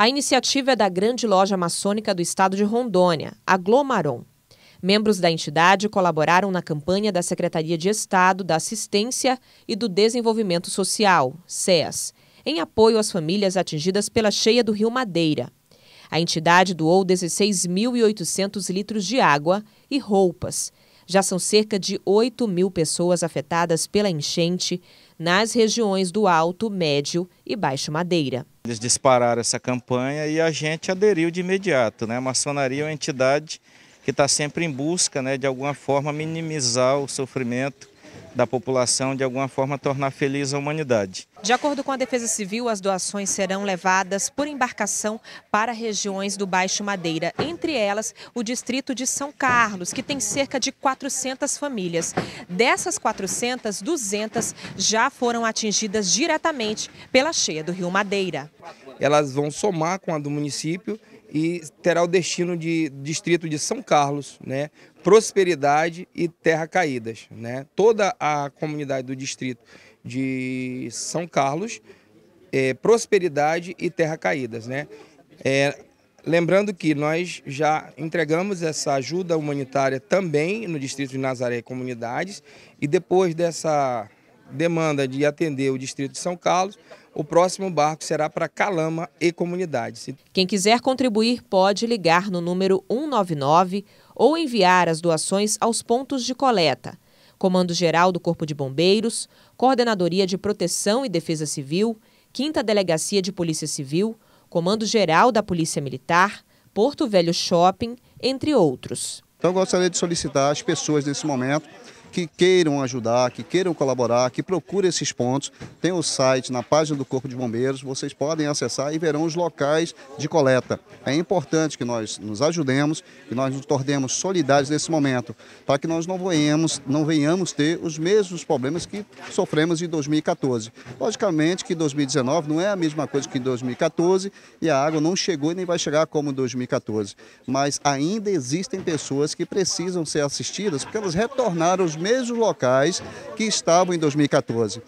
A iniciativa é da grande loja maçônica do estado de Rondônia, a Glomaron. Membros da entidade colaboraram na campanha da Secretaria de Estado da Assistência e do Desenvolvimento Social, SEAS, em apoio às famílias atingidas pela cheia do Rio Madeira. A entidade doou 16.800 litros de água e roupas. Já são cerca de 8 mil pessoas afetadas pela enchente, nas regiões do Alto, Médio e Baixo Madeira. Eles dispararam essa campanha e a gente aderiu de imediato. Né? A maçonaria é uma entidade que está sempre em busca né, de alguma forma minimizar o sofrimento da população de alguma forma tornar feliz a humanidade. De acordo com a Defesa Civil, as doações serão levadas por embarcação para regiões do Baixo Madeira, entre elas o distrito de São Carlos, que tem cerca de 400 famílias. Dessas 400, 200 já foram atingidas diretamente pela cheia do Rio Madeira. Elas vão somar com a do município e terá o destino de distrito de São Carlos, né? Prosperidade e Terra Caídas, né? Toda a comunidade do distrito de São Carlos, é, Prosperidade e Terra Caídas, né? É, lembrando que nós já entregamos essa ajuda humanitária também no distrito de Nazaré e comunidades e depois dessa demanda de atender o distrito de São Carlos, o próximo barco será para Calama e comunidades. Quem quiser contribuir pode ligar no número 199 ou enviar as doações aos pontos de coleta. Comando Geral do Corpo de Bombeiros, Coordenadoria de Proteção e Defesa Civil, 5 Delegacia de Polícia Civil, Comando Geral da Polícia Militar, Porto Velho Shopping, entre outros. Então, eu gostaria de solicitar às pessoas nesse momento que queiram ajudar, que queiram colaborar, que procurem esses pontos. Tem o site na página do Corpo de Bombeiros, vocês podem acessar e verão os locais de coleta. É importante que nós nos ajudemos, que nós nos tornemos solidários nesse momento, para que nós não venhamos, não venhamos ter os mesmos problemas que sofremos em 2014. Logicamente que 2019 não é a mesma coisa que em 2014 e a água não chegou e nem vai chegar como em 2014, mas ainda existem pessoas que precisam ser assistidas porque elas retornaram aos mesmos locais que estavam em 2014.